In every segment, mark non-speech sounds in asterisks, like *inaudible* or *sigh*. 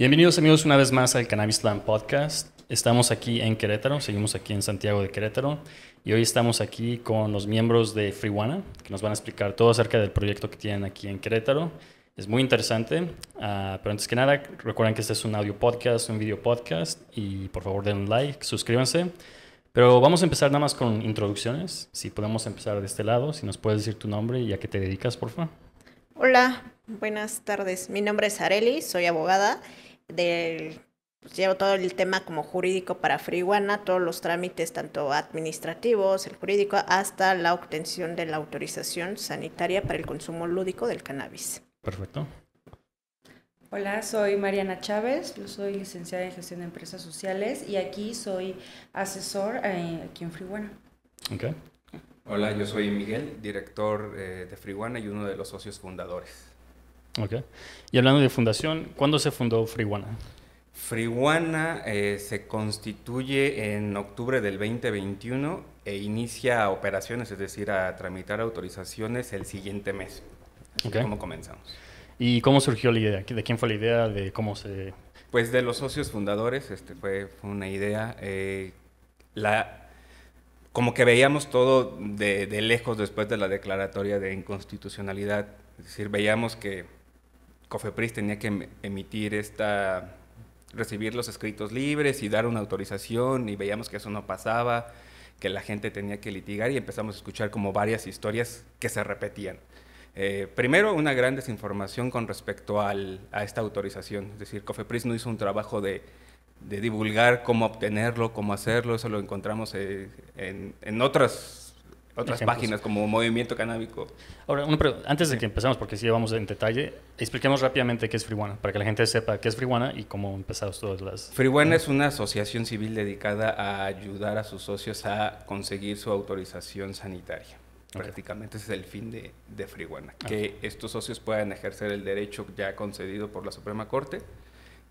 Bienvenidos amigos una vez más al Cannabis Land Podcast. Estamos aquí en Querétaro, seguimos aquí en Santiago de Querétaro y hoy estamos aquí con los miembros de Friwana que nos van a explicar todo acerca del proyecto que tienen aquí en Querétaro. Es muy interesante, ah, pero antes que nada recuerden que este es un audio podcast, un video podcast y por favor den un like, suscríbanse. Pero vamos a empezar nada más con introducciones. Si podemos empezar de este lado, si nos puedes decir tu nombre y a qué te dedicas, por favor. Hola, buenas tardes. Mi nombre es Areli, soy abogada del pues, llevo todo el tema como jurídico para Frihuana, todos los trámites tanto administrativos, el jurídico, hasta la obtención de la autorización sanitaria para el consumo lúdico del cannabis. Perfecto. Hola, soy Mariana Chávez, yo soy licenciada en gestión de empresas sociales y aquí soy asesor eh, aquí en Frihuana. Okay. Hola, yo soy Miguel, director eh, de Frihuana y uno de los socios fundadores. Ok. Y hablando de fundación, ¿cuándo se fundó Friwana? Friwana eh, se constituye en octubre del 2021 e inicia operaciones, es decir, a tramitar autorizaciones el siguiente mes. Okay. ¿Cómo comenzamos? ¿Y cómo surgió la idea? ¿De quién fue la idea? ¿De cómo se...? Pues de los socios fundadores, este fue, una idea. Eh, la, como que veíamos todo de, de lejos después de la declaratoria de inconstitucionalidad, es decir, veíamos que COFEPRIS tenía que em-, emitir esta, recibir los escritos libres y dar una autorización y veíamos que eso no pasaba, que la gente tenía que litigar y empezamos a escuchar como varias historias que se repetían. Eh, primero, una gran desinformación con respecto a esta autorización, es decir, COFEPRIS no hizo un trabajo de, divulgar cómo obtenerlo, cómo hacerlo, eso lo encontramos eh, en otras otras páginas como Movimiento Canábico. Ahora, una antes de que empecemos porque si vamos en detalle, expliquemos rápidamente qué es Frihuana, para que la gente sepa qué es Frihuana y cómo empezamos todas las... Frihuana es una asociación civil dedicada a ayudar a sus socios a conseguir su autorización sanitaria. Prácticamente ese es el fin de, de Frihuana, ah. que estos socios puedan ejercer el derecho ya concedido por la Suprema Corte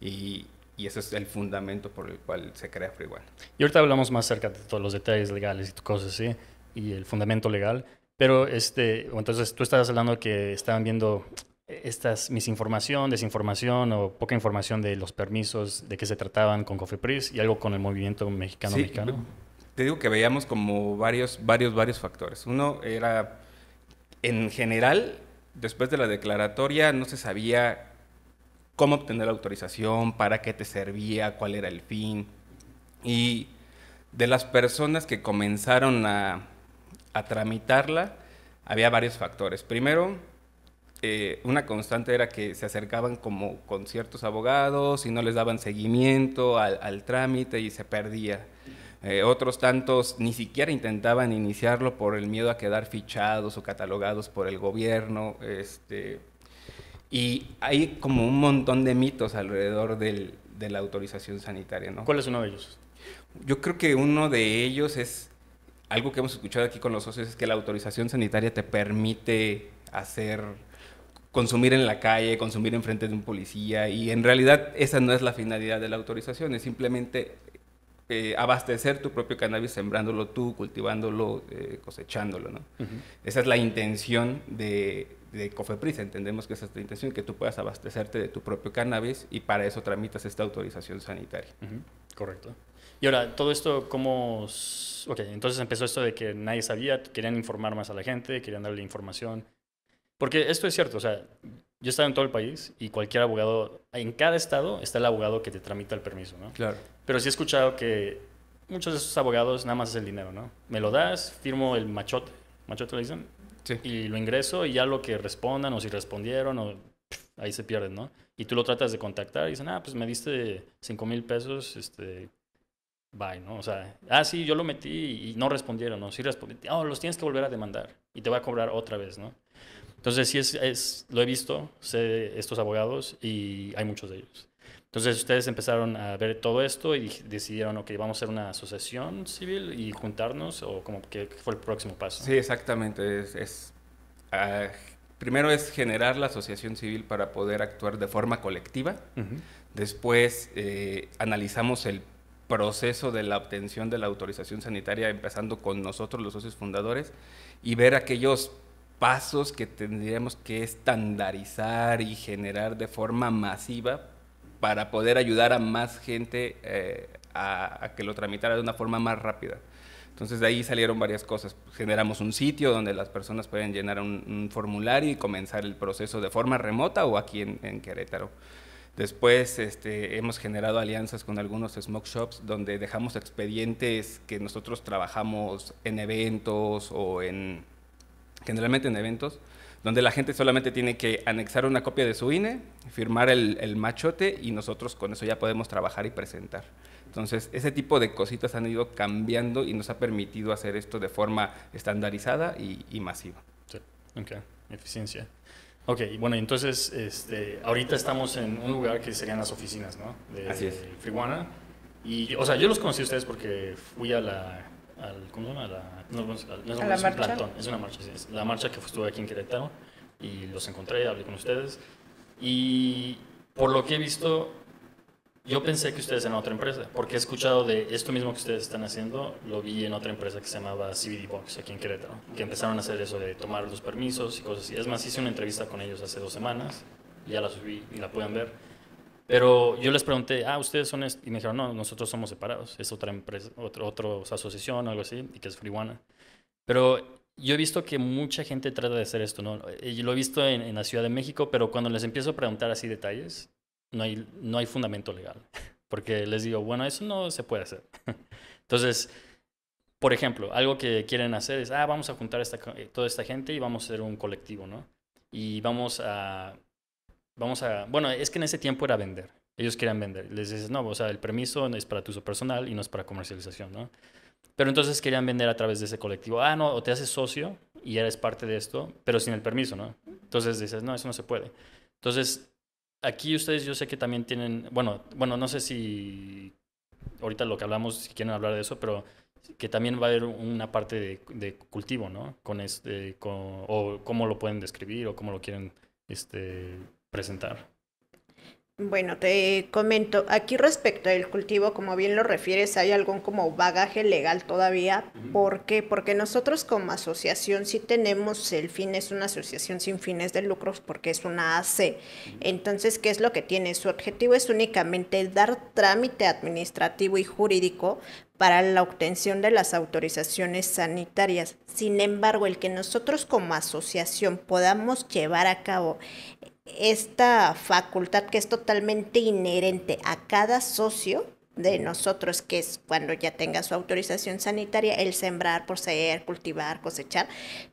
y y ese es el fundamento por el cual se crea Frihuana Y ahorita hablamos más acerca de todos los detalles legales y cosas así, y el fundamento legal. Pero este, entonces tú estabas hablando que estaban viendo estas misinformación, desinformación o poca información de los permisos, de qué se trataban con Cofepris y algo con el movimiento mexicano-mexicano. te digo que veíamos como varios, varios, varios factores. Uno era, en general, después de la declaratoria no se sabía cómo obtener la autorización, para qué te servía, cuál era el fin. Y de las personas que comenzaron a a tramitarla, había varios factores. Primero, eh, una constante era que se acercaban como con ciertos abogados y no les daban seguimiento al, trámite y se perdía. Eh, otros tantos ni siquiera intentaban iniciarlo por el miedo a quedar fichados o catalogados por el gobierno. Este, y hay como un montón de mitos alrededor de la autorización sanitaria. ¿no? ¿Cuál es uno de ellos? Yo creo que uno de ellos es algo que hemos escuchado aquí con los socios es que la autorización sanitaria te permite hacer consumir en la calle, consumir enfrente de un policía y en realidad esa no es la finalidad de la autorización, es simplemente eh, abastecer tu propio cannabis sembrándolo tú, cultivándolo, eh, cosechándolo, ¿no? Esa es la intención de, Cofeprisa, entendemos que esa es la intención, que tú puedas abastecerte de tu propio cannabis y para eso tramitas esta autorización sanitaria. Correcto. Y ahora, todo esto, ¿cómo...? Ok, entonces empezó esto de que nadie sabía, querían informar más a la gente, querían darle información. Porque esto es cierto, o sea, yo estaba en todo el país y cualquier abogado, en cada estado está el abogado que te tramita el permiso, ¿no? Claro. Pero sí he escuchado que muchos de esos abogados nada más es el dinero, ¿no? Me lo das, firmo el machote, machote le dicen, sí. y lo ingreso y ya lo que respondan o si respondieron o ahí se pierden, ¿no? Y tú lo tratas de contactar y dicen, ah, pues me diste 5 mil pesos, este, bye, ¿no? O sea, ah, sí, yo lo metí y no respondieron, ¿no? Sí respondieron, oh, los tienes que volver a demandar y te va a cobrar otra vez, ¿no? Entonces, sí, es, lo he visto, sé estos abogados y hay muchos de ellos. Entonces, ustedes empezaron a ver todo esto y decidieron, ok, vamos a hacer una asociación civil y juntarnos, o como que fue el próximo paso. Sí, exactamente. Es, ah, primero es generar la asociación civil para poder actuar de forma colectiva. Después eh, analizamos el proceso de la obtención de la autorización sanitaria, empezando con nosotros los socios fundadores, y ver aquellos pasos que tendríamos que estandarizar y generar de forma masiva para poder ayudar a más gente eh, a, que lo tramitara de una forma más rápida. Entonces de ahí salieron varias cosas. Generamos un sitio donde las personas pueden llenar un, formulario y comenzar el proceso de forma remota o aquí en, en Querétaro. Después este, hemos generado alianzas con algunos smoke shops donde dejamos expedientes que nosotros trabajamos en eventos o en, generalmente en eventos, donde la gente solamente tiene que anexar una copia de su INE, firmar el, machote y nosotros con eso ya podemos trabajar y presentar. Entonces, ese tipo de cositas han ido cambiando y nos ha permitido hacer esto de forma estandarizada y, y masiva. Sí, ok, eficiencia. Ok, bueno, entonces este, ahorita estamos en un lugar que serían las oficinas, ¿no? De, Así Y, o sea, yo los conocí a ustedes porque fui a la. Al, ¿Cómo se llama? la, no, marcha. es una marcha, la marcha que estuve aquí en Querétaro y los encontré, hablé con ustedes. Y por lo que he visto, yo pensé que ustedes eran otra empresa, porque he escuchado de esto mismo que ustedes están haciendo, lo vi en otra empresa que se llamaba CBD Box aquí en Querétaro, que empezaron a hacer eso de tomar los permisos y cosas así. Es más, hice una entrevista con ellos hace dos semanas, ya la subí y la pueden ver. Pero yo les pregunté, ah, ustedes son esto? y me dijeron, no, nosotros somos separados, es otra empresa, otra asociación o algo así, y que es Friwana. Pero yo he visto que mucha gente trata de hacer esto, ¿no? Eh, yo lo he visto en, en, la Ciudad de México, pero cuando les empiezo a preguntar así detalles, no hay, no hay fundamento legal. Porque les digo, bueno, eso no se puede hacer. *laughs* Entonces, por ejemplo, algo que quieren hacer es, ah, vamos a juntar esta, eh, toda esta gente y vamos a hacer un colectivo, ¿no? Y vamos a, vamos a, bueno, es que en ese tiempo era vender. Ellos querían vender. Les dices, no, o sea, el permiso es para tu uso personal y no es para comercialización, ¿no? Pero entonces querían vender a través de ese colectivo. Ah, no, o te haces socio y eres parte de esto, pero sin el permiso, ¿no? Entonces dices, no, eso no se puede. Entonces, aquí ustedes yo sé que también tienen, bueno, bueno, no sé si ahorita lo que hablamos, si quieren hablar de eso, pero que también va a haber una parte de, de cultivo, ¿no? Con este, con, o cómo lo pueden describir o cómo lo quieren este, presentar. Bueno, te comento, aquí respecto al cultivo, como bien lo refieres, hay algún como bagaje legal todavía. ¿Por qué? Porque nosotros como asociación sí tenemos el fin, es una asociación sin fines de lucros porque es una AC. Entonces, ¿qué es lo que tiene? Su objetivo es únicamente dar trámite administrativo y jurídico para la obtención de las autorizaciones sanitarias. Sin embargo, el que nosotros como asociación podamos llevar a cabo esta facultad que es totalmente inherente a cada socio de nosotros, que es cuando ya tenga su autorización sanitaria, el sembrar, poseer, cultivar, cosechar,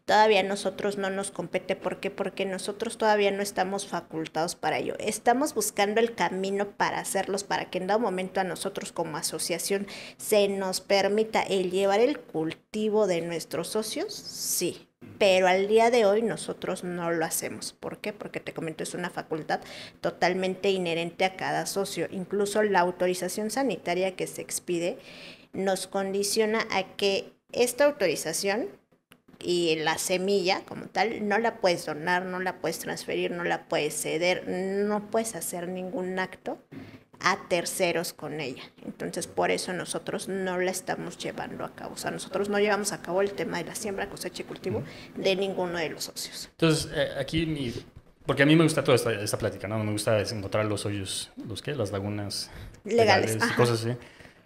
todavía a nosotros no nos compete. ¿Por qué? Porque nosotros todavía no estamos facultados para ello. Estamos buscando el camino para hacerlos, para que en dado momento a nosotros como asociación se nos permita el llevar el cultivo de nuestros socios, sí, pero al día de hoy nosotros no lo hacemos. ¿Por qué? Porque te comento, es una facultad totalmente inherente a cada socio. Incluso la autorización sanitaria que se expide nos condiciona a que esta autorización y la semilla como tal no la puedes donar, no la puedes transferir, no la puedes ceder, no puedes hacer ningún acto a terceros con ella. Entonces, por eso nosotros no la estamos llevando a cabo. O sea, nosotros no llevamos a cabo el tema de la siembra, cosecha y cultivo de ninguno de los socios. Entonces, eh, aquí mi... Porque a mí me gusta toda esta, plática, ¿no? Me gusta encontrar los hoyos, ¿los qué? Las lagunas legales, cosas así.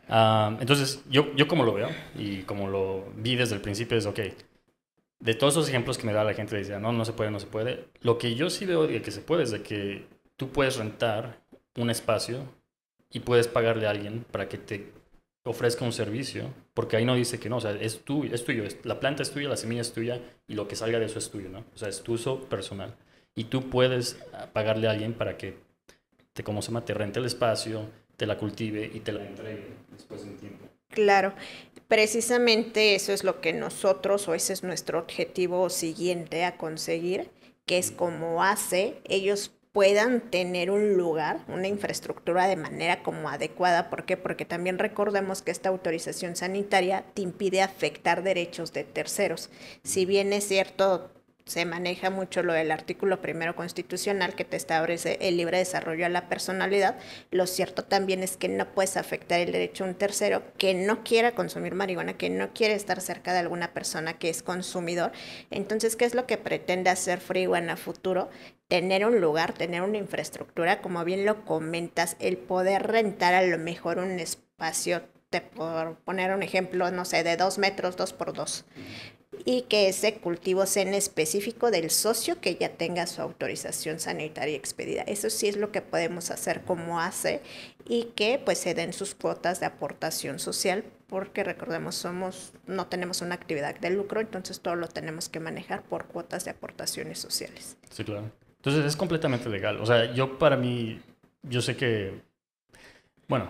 Ah, entonces, yo, yo como lo veo y como lo vi desde el principio es, ok, de todos esos ejemplos que me da la gente, decía no, no se puede, no se puede. Lo que yo sí veo de que se puede es de que tú puedes rentar un espacio y puedes pagarle a alguien para que te ofrezca un servicio, porque ahí no dice que no, o sea, es, tu, es tuyo, la planta es tuya, la semilla es tuya y lo que salga de eso es tuyo, ¿no? O sea, es tu uso personal. Y tú puedes ah, pagarle a alguien para que te, ¿cómo se llama? Te rente el espacio, te la cultive y te la entregue después de tiempo. Claro, precisamente eso es lo que nosotros, o ese es nuestro objetivo siguiente a conseguir, que es como hace, ellos puedan tener un lugar, una infraestructura de manera como adecuada. ¿Por qué? Porque también recordemos que esta autorización sanitaria te impide afectar derechos de terceros. Si bien es cierto, se maneja mucho lo del artículo primero constitucional que te establece el libre desarrollo a la personalidad. Lo cierto también es que no puedes afectar el derecho a un tercero que no quiera consumir marihuana, que no quiere estar cerca de alguna persona que es consumidor. Entonces, ¿qué es lo que pretende hacer Free a futuro? tener un lugar, tener una infraestructura, como bien lo comentas, el poder rentar a lo mejor un espacio, te, por poner un ejemplo, no sé, de dos metros, dos por dos, y que ese cultivo sea en específico del socio que ya tenga su autorización sanitaria expedida. Eso sí es lo que podemos hacer como hace y que pues se den sus cuotas de aportación social porque recordemos somos no tenemos una actividad de lucro, entonces todo lo tenemos que manejar por cuotas de aportaciones sociales. Sí, claro. Entonces es completamente legal. O sea, yo para mí, yo sé que, bueno,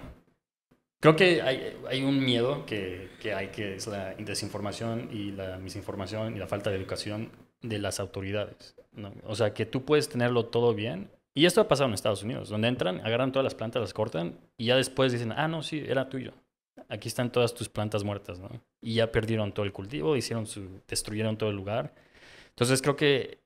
creo que hay, un miedo que, hay, que es la desinformación y la misinformación y la falta de educación de las autoridades. O sea, que tú puedes tenerlo todo bien. Y esto ha pasado en Estados Unidos, donde entran, agarran todas las plantas, las cortan y ya después dicen, ah, no, sí, era tuyo. Aquí están todas tus plantas muertas, Y ya perdieron todo el cultivo, hicieron su, destruyeron todo el lugar. Entonces creo que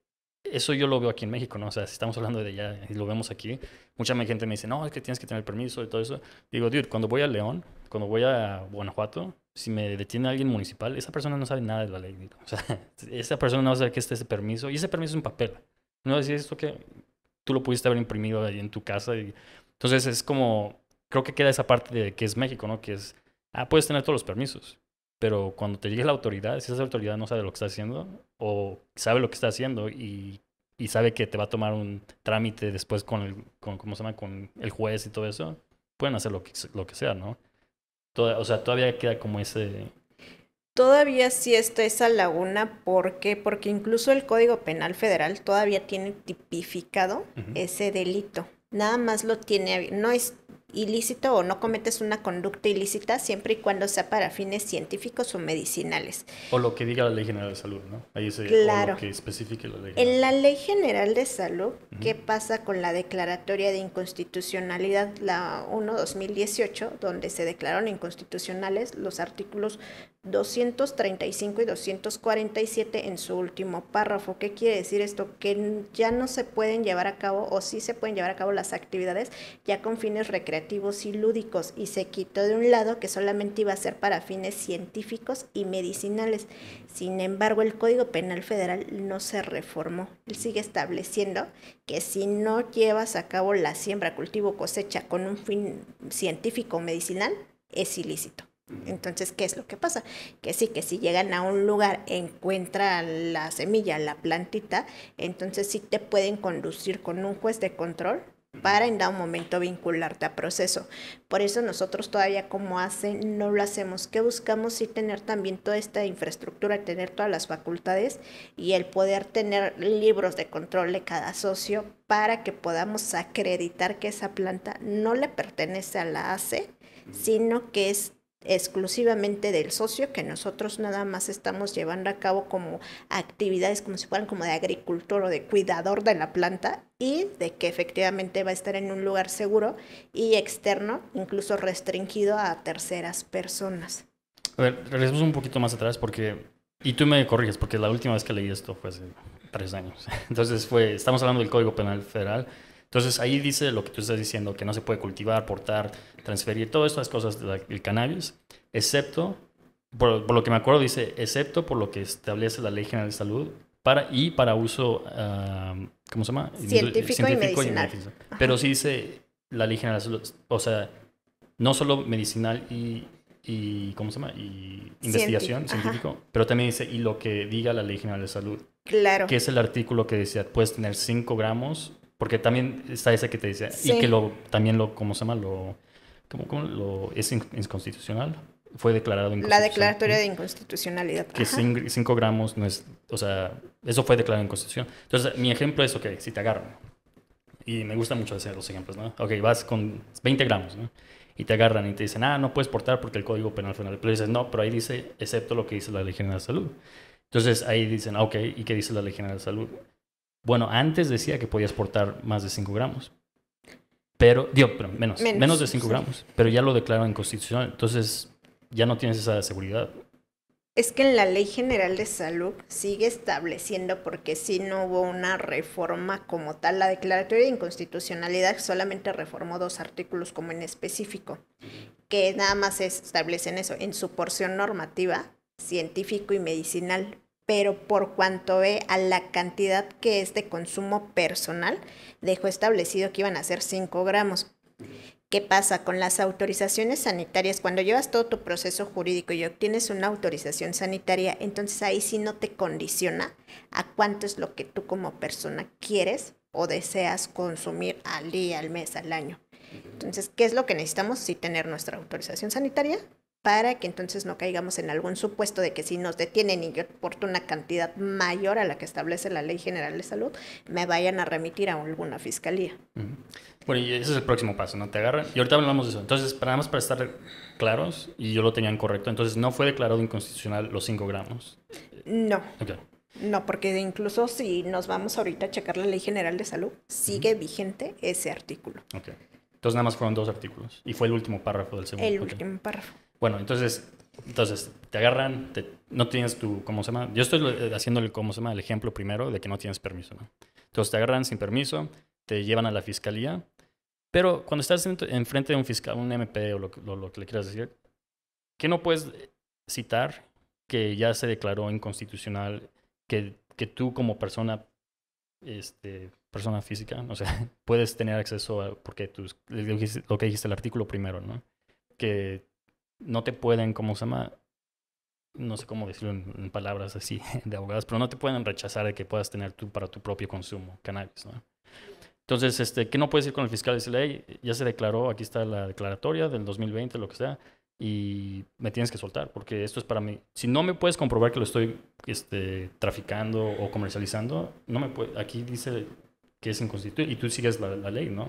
eso yo lo veo aquí en México, ¿no? O sea, si estamos hablando de ya y lo vemos aquí, mucha gente me dice, no, es que tienes que tener permiso y todo eso. Digo, dude, cuando voy a León, cuando voy a Guanajuato, si me detiene alguien municipal, esa persona no sabe nada de la ley. O sea, *laughs* esa persona no sabe que este ese permiso. Y ese permiso es un papel. No es esto que tú lo pudiste haber imprimido ahí en tu casa. Y... Entonces es como, creo que queda esa parte de que es México, ¿no? Que es, ah, puedes tener todos los permisos. Pero cuando te llegue la autoridad, si esa autoridad no sabe lo que está haciendo o sabe lo que está haciendo y, sabe que te va a tomar un trámite después con el, con, llama? con el juez y todo eso, pueden hacer lo que, lo que sea, ¿no? o sea, todavía queda como ese... Todavía sí está esa laguna, ¿por qué? Porque incluso el Código Penal Federal todavía tiene tipificado ese delito. Nada más lo tiene, no es ilícito o no cometes una conducta ilícita siempre y cuando sea para fines científicos o medicinales. O lo que diga la Ley General de Salud, ¿no? Ahí se, claro. lo que especifique la Ley En la Ley General de Salud, ¿qué pasa con la declaratoria de inconstitucionalidad, la 1-2018, donde se declararon inconstitucionales los artículos 235 y 247 en su último párrafo? ¿Qué quiere decir esto? Que ya no se pueden llevar a cabo o sí se pueden llevar a cabo las actividades ya con fines recreativos y lúdicos y se quitó de un lado que solamente iba a ser para fines científicos y medicinales. Sin embargo, el Código Penal Federal no se reformó. Él sigue estableciendo que si no llevas a cabo la siembra, cultivo, cosecha con un fin científico o medicinal, es ilícito. Entonces, ¿qué es lo que pasa? Que sí, que si llegan a un lugar, encuentran la semilla, la plantita, entonces sí te pueden conducir con un juez de control para en dado momento vincularte a proceso. Por eso nosotros todavía como ACE no lo hacemos, ¿Qué buscamos sí tener también toda esta infraestructura, tener todas las facultades y el poder tener libros de control de cada socio para que podamos acreditar que esa planta no le pertenece a la ACE, sino que es exclusivamente del socio, que nosotros nada más estamos llevando a cabo como actividades como si fueran como de agricultor o de cuidador de la planta y de que efectivamente va a estar en un lugar seguro y externo, incluso restringido a terceras personas. A ver, regresemos un poquito más atrás porque, y tú me corriges, porque la última vez que leí esto fue hace tres años. *laughs* Entonces fue, estamos hablando del Código Penal Federal, entonces ahí dice lo que tú estás diciendo, que no se puede cultivar, portar, transferir, todas estas cosas del cannabis, excepto, por, lo que me acuerdo dice, excepto por lo que establece la Ley General de Salud para, y para uso, ¿cómo se llama? Científico, y, medicinal. Pero sí dice la Ley General de Salud, o sea, no solo medicinal y, ¿cómo se llama? Y investigación científica, pero también dice, y lo que diga la Ley General de Salud. Claro. Que es el artículo que decía, puedes tener 5 gramos porque también está ese que te dice, y que lo, también lo, ¿cómo se llama? Lo, ¿cómo, cómo lo, es inconstitucional. Fue declarado inconstitucional. La declaratoria de inconstitucionalidad. Que 5 gramos no es, o sea, eso fue declarado inconstitucional. Entonces, mi ejemplo es, ok, si te agarran, y me gusta mucho hacer los ejemplos, ¿no? Ok, vas con 20 gramos, ¿no? Y te agarran y te dicen, ah, no puedes portar porque el Código Penal Federal. Pero dices, no, pero ahí dice, excepto lo que dice la Ley General de Salud. Entonces ahí dicen, ah, ok, ¿y qué dice la Ley General de Salud? Bueno, antes decía que podías portar más de 5 gramos. Pero, dio pero menos, menos, de 5 gramos. Pero ya lo declaró inconstitucional. Entonces, ya no tienes esa seguridad. Es que en la Ley General de Salud sigue estableciendo, porque si no hubo una reforma como tal, la declaratoria de inconstitucionalidad solamente reformó dos artículos como en específico, que nada más establecen eso en su porción normativa científico y medicinal, pero por cuanto ve a la cantidad que es de consumo personal, dejó establecido que iban a ser 5 gramos. ¿Qué pasa con las autorizaciones sanitarias? Cuando llevas todo tu proceso jurídico y obtienes una autorización sanitaria, entonces ahí sí no te condiciona a cuánto es lo que tú como persona quieres o deseas consumir al día, al mes, al año. Entonces, ¿qué es lo que necesitamos? si tener nuestra autorización sanitaria para que entonces no caigamos en algún supuesto de que si nos detienen y yo aporto una cantidad mayor a la que establece la Ley General de Salud, me vayan a remitir a alguna fiscalía. Bueno, y ese es el próximo paso, ¿no? Te agarran. Y ahorita hablamos de eso. Entonces, para, nada más para estar claros, y yo lo tenía correcto, entonces no fue declarado inconstitucional los 5 gramos. No. No, porque incluso si nos vamos ahorita a checar la Ley General de Salud, sigue vigente ese artículo. Okay. Entonces nada más fueron dos artículos y fue el último párrafo del segundo. El último párrafo. Bueno, entonces, entonces te agarran, no tienes tu, ¿cómo se llama? Yo estoy eh, haciéndole, el, ¿cómo se llama? El ejemplo primero de que no tienes permiso, ¿no? Entonces te agarran sin permiso, te llevan a la fiscalía, pero cuando estás enfrente de un fiscal, un MP o lo, que le quieras decir, que no puedes citar que ya se declaró inconstitucional, que, tú como persona este, persona física, o sea, *laughs* puedes tener acceso a, porque tú, lo, que, dijiste el artículo primero, ¿no? Que no te pueden, ¿cómo se llama? No sé cómo decirlo en, palabras así *laughs* de abogadas, pero no te pueden rechazar de que puedas tener tú para tu propio consumo cannabis, ¿no? Entonces, este, que no puedes ir con el fiscal Dice, ley ya se declaró, aquí está la declaratoria del 2020, lo que sea, y me tienes que soltar, porque esto es para mí. Si no me puedes comprobar que lo estoy este, traficando o comercializando, no me puede, aquí dice que es inconstitucional y tú sigues la, ley, ¿no?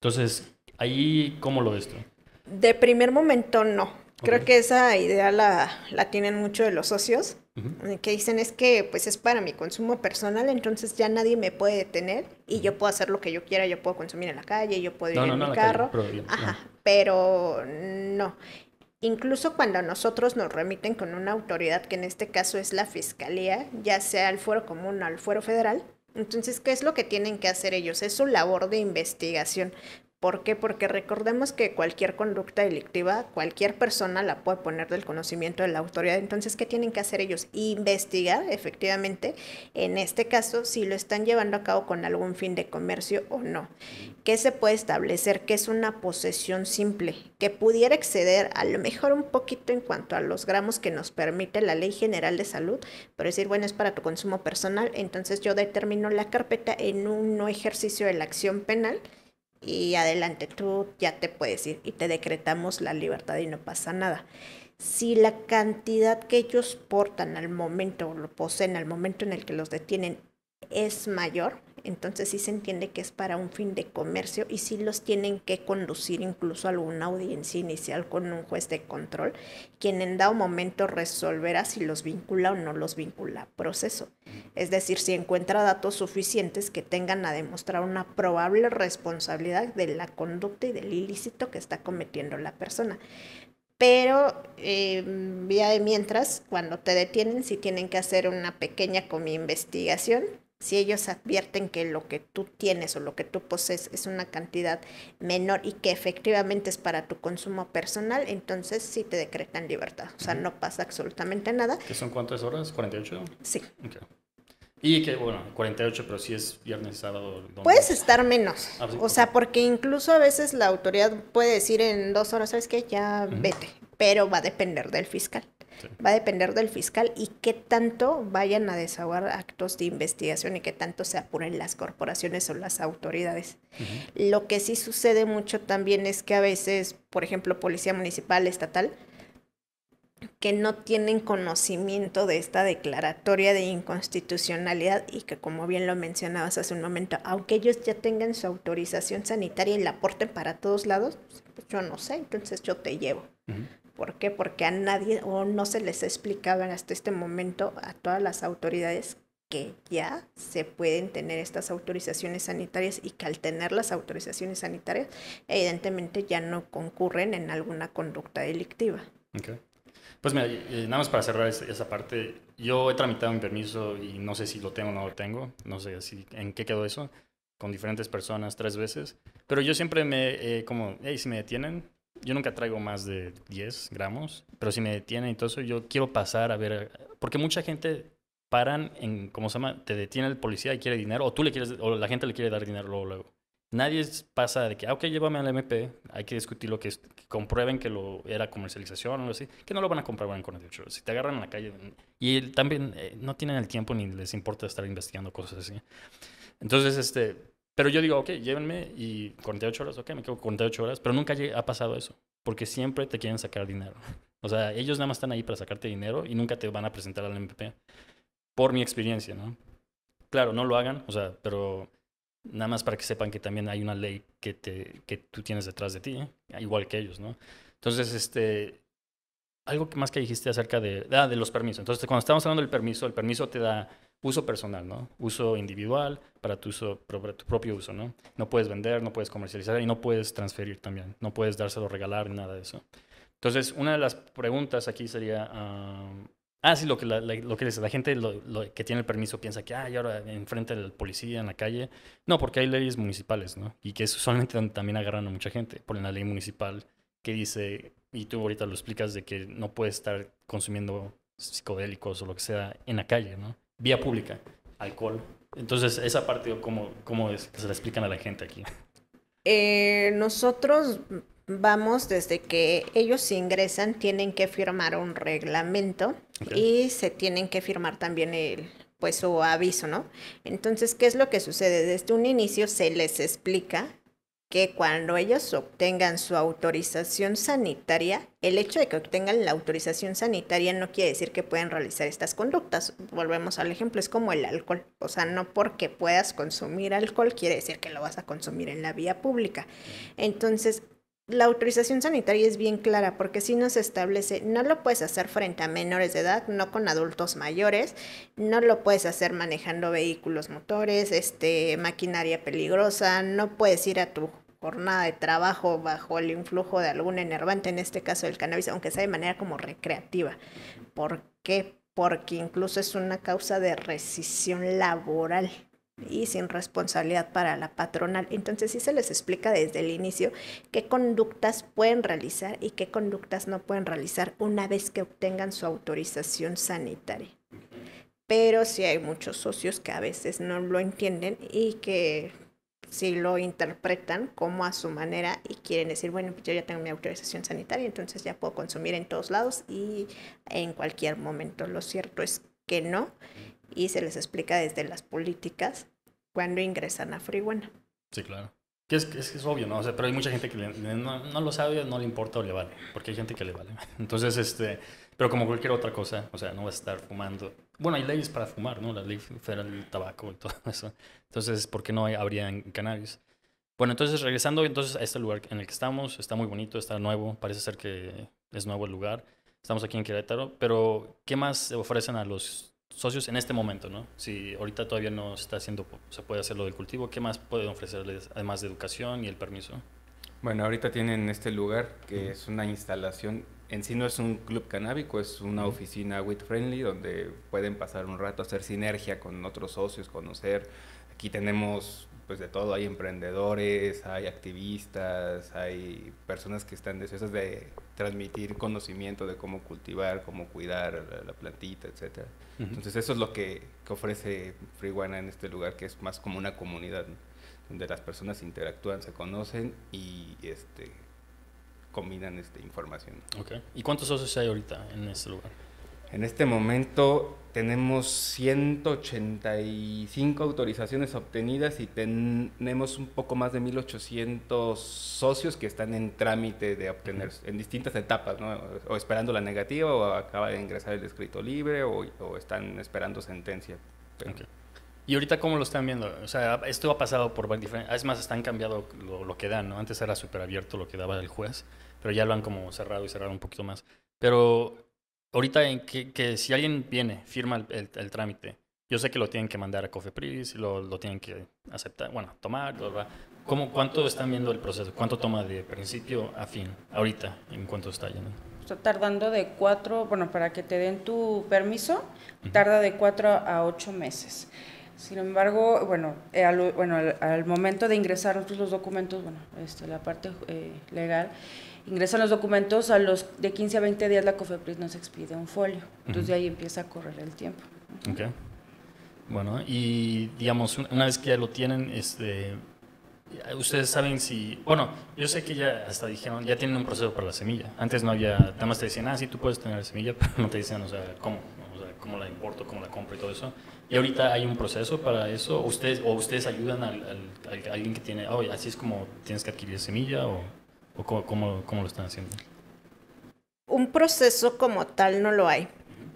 Entonces, ahí, ¿cómo lo ves De primer momento, no. Creo que esa idea la, tienen mucho de los socios, que dicen es que pues es para mi consumo personal, entonces ya nadie me puede detener y yo puedo hacer lo que yo quiera, yo puedo consumir en la calle, yo puedo ir en mi carro. pero no. Incluso cuando nosotros nos remiten con una autoridad, que en este caso es la fiscalía, ya sea al fuero común o al fuero federal, entonces, ¿qué es lo que tienen que hacer ellos? Es su labor de investigación. ¿Por qué? Porque recordemos que cualquier conducta delictiva, cualquier persona la puede poner del conocimiento de la autoridad. Entonces, ¿qué tienen que hacer ellos? Investigar, efectivamente, en este caso, si lo están llevando a cabo con algún fin de comercio o no. ¿Qué se puede establecer? Que es una posesión simple, que pudiera exceder a lo mejor un poquito en cuanto a los gramos que nos permite la Ley General de Salud, pero decir, bueno, es para tu consumo personal, entonces yo determino la carpeta en un no ejercicio de la acción penal y adelante, tú ya te puedes ir y te decretamos la libertad y no pasa nada. Si la cantidad que ellos portan al momento, o lo poseen al momento en el que los detienen, es mayor, entonces sí se entiende que es para un fin de comercio y sí los tienen que conducir incluso a alguna audiencia inicial con un juez de control, quien en dado momento resolverá si los vincula o no los vincula a proceso. Es decir, si encuentra datos suficientes que tengan a demostrar una probable responsabilidad de la conducta y del ilícito que está cometiendo la persona pero em, vía de mientras, cuando te detienen, si tienen que hacer una pequeña comi investigación si ellos advierten que lo que tú tienes o lo que tú posees es una cantidad menor y que efectivamente es para tu consumo personal, entonces sí te decretan libertad. O sea, no pasa absolutamente nada. ¿Qué son cuántas horas? ¿48? Sí. Y que, bueno, 48, pero si es viernes, sábado. Puedes estar menos. Ah, o sea, porque incluso a veces la autoridad puede decir en dos horas, ¿sabes qué? Ya vete. Pero va a depender del fiscal. Va a depender del fiscal y qué tanto vayan a desahogar actos de investigación y qué tanto se apuren las corporaciones o las autoridades. Lo que sí sucede mucho también es que a veces, por ejemplo, policía municipal, estatal, que no tienen conocimiento de esta declaratoria de inconstitucionalidad y que como bien lo mencionabas hace un momento, aunque ellos ya tengan su autorización sanitaria y la aporten para todos lados, pues yo no sé, entonces yo te llevo. ¿Por qué? Porque a nadie o no se les ha explicado hasta este momento a todas las autoridades que ya se pueden tener estas autorizaciones sanitarias y que al tener las autorizaciones sanitarias, evidentemente ya no concurren en alguna conducta delictiva. Okay. Pues mira, nada más para cerrar esa parte, yo he tramitado mi permiso y no sé si lo tengo o no lo tengo, no sé si, en qué quedó eso, con diferentes personas tres veces, pero yo siempre me, como, hey, si me detienen, yo nunca traigo más de 10 gramos, pero si me detienen y todo eso, yo quiero pasar a ver, porque mucha gente paran en, ¿cómo se llama? Te detiene el policía y quiere dinero, o tú le quieres, o la gente le quiere dar dinero luego, luego. Nadie pasa de que, ah, ok, llévame al MP, hay que discutir lo que, es, comprueben que lo era comercialización o algo así, que no lo van a comprar en 48 Si te agarran en la calle, y también eh, no tienen el tiempo ni les importa estar investigando cosas así. Entonces, este, pero yo digo, ok, llévenme y 48 horas, ok, me quedo 48 horas, pero nunca ha pasado eso, porque siempre te quieren sacar dinero. *laughs* O sea, ellos nada más están ahí para sacarte dinero y nunca te van a presentar al MPP, por mi experiencia, ¿no? Claro, no lo hagan, o sea, pero nada más para que sepan que también hay una ley que, te, que tú tienes detrás de ti, ¿eh? igual que ellos, ¿no? Entonces, este, algo más que dijiste acerca de, da, ah, de los permisos. Entonces, cuando estamos hablando del permiso, el permiso te da uso personal, ¿no? Uso individual para tu, uso, propio uso, ¿no? No puedes vender, no puedes comercializar y no puedes transferir también. No puedes dárselo, regalar, nada de eso. Entonces, una de las preguntas aquí sería... ah, ah sí, lo que, lo que dice, la gente que tiene el permiso piensa que, ah, y ahora enfrente del policía en la calle. No, porque hay leyes municipales, ¿no? Y que solamente también agarran a mucha gente por la ley municipal que dice, y tú ahorita lo explicas, de que no puedes estar consumiendo psicodélicos o lo que sea en la calle, ¿no? vía pública, alcohol. Entonces, esa parte, ¿cómo, se la explican a la gente aquí? Eh, nosotros vamos desde que ellos ingresan, tienen que firmar un reglamento y se tienen que firmar también el pues su aviso, ¿no? Entonces, ¿qué es lo que sucede? Desde un inicio se les explica que cuando ellos obtengan su autorización sanitaria, el hecho de que obtengan la autorización sanitaria no quiere decir que puedan realizar estas conductas. Volvemos al ejemplo, es como el alcohol. O sea, no porque puedas consumir alcohol quiere decir que lo vas a consumir en la vía pública. Entonces, la autorización sanitaria es bien clara porque si no se establece, no lo puedes hacer frente a menores de edad, no con adultos mayores, no lo puedes hacer manejando vehículos motores, este, maquinaria peligrosa, no puedes ir a tu jornada de trabajo bajo el influjo de algún enervante, en este caso el cannabis, aunque sea de manera como recreativa. ¿Por qué? Porque incluso es una causa de rescisión laboral y sin responsabilidad para la patronal. Entonces sí se les explica desde el inicio qué conductas pueden realizar y qué conductas no pueden realizar una vez que obtengan su autorización sanitaria. Pero sí hay muchos socios que a veces no lo entienden y que si lo interpretan como a su manera y quieren decir, bueno, pues yo ya tengo mi autorización sanitaria, entonces ya puedo consumir en todos lados y en cualquier momento. Lo cierto es que no, y se les explica desde las políticas cuando ingresan a Frihuana. Sí, claro. Que es, es, es, obvio, ¿no? O sea, pero hay mucha gente que no, lo sabe, no le importa o le vale, porque hay gente que le vale. *laughs* Entonces, este, pero como cualquier otra cosa, o sea, no vas a estar fumando bueno, hay leyes para fumar, ¿no? La ley federal del tabaco y todo eso. Entonces, ¿por qué no habría en cannabis? Bueno, entonces regresando entonces a este lugar en el que estamos, está muy bonito, está nuevo, parece ser que es nuevo el lugar. Estamos aquí en Querétaro, pero ¿qué más ofrecen a los socios en este momento, ¿no? Si ahorita todavía no se está haciendo, se puede hacer lo del cultivo, ¿qué más pueden ofrecerles además de educación y el permiso? Bueno, ahorita tienen este lugar que es una instalación en sí no es un club canábico, es una oficina with friendly donde pueden pasar un rato, hacer sinergia con otros socios, conocer. Aquí tenemos pues de todo, hay emprendedores, hay activistas, hay personas que están deseosas de transmitir conocimiento de cómo cultivar, cómo cuidar la, plantita, etc. Entonces eso es lo que, ofrece Freewana en este lugar, que es más como una comunidad, donde las personas interactúan, se conocen y este, combinan esta información. Okay. ¿Y cuántos socios hay ahorita en este lugar? En este momento tenemos 185 autorizaciones obtenidas y tenemos un poco más de 1.800 socios que están en trámite de obtener, en distintas etapas, ¿no? o esperando la negativa, o acaba de ingresar el escrito libre, o, están esperando sentencia. Okay. ¿Y ahorita cómo lo están viendo? O sea, esto ha pasado por varias Es más, están cambiando lo, lo que dan, ¿no? Antes era súper abierto lo que daba el juez pero ya lo han como cerrado y cerrado un poquito más. Pero ahorita en que, si alguien viene, firma el, trámite, yo sé que lo tienen que mandar a Cofepris, lo, lo tienen que aceptar, bueno, tomar, ¿Cómo, ¿Cuánto están viendo el proceso? ¿Cuánto toma de principio a fin ahorita en cuánto está lleno? Está tardando de cuatro, bueno, para que te den tu permiso, tarda de cuatro a ocho meses. Sin embargo, bueno, eh, al, bueno al, momento de ingresar los documentos, bueno, este, la parte eh, legal, ingresan los documentos, a los de 15 a 20 días la COFEPRIS nos expide un folio. Entonces de ahí empieza a correr el tiempo. Ok. Bueno, y digamos, una vez que ya lo tienen, este, ustedes saben si, bueno, yo sé que ya hasta dijeron, ya tienen un proceso para la semilla. Antes no había, nada más te decían, ah, sí, tú puedes tener la semilla, *laughs* pero no te decían, o sea, cómo, o sea, cómo la importo, cómo la compro y todo eso. Y ahorita hay un proceso para eso, ustedes, o ustedes ayudan al, alguien que tiene, oh, así es como tienes que adquirir semilla o cómo, lo están haciendo? Un proceso como tal no lo hay.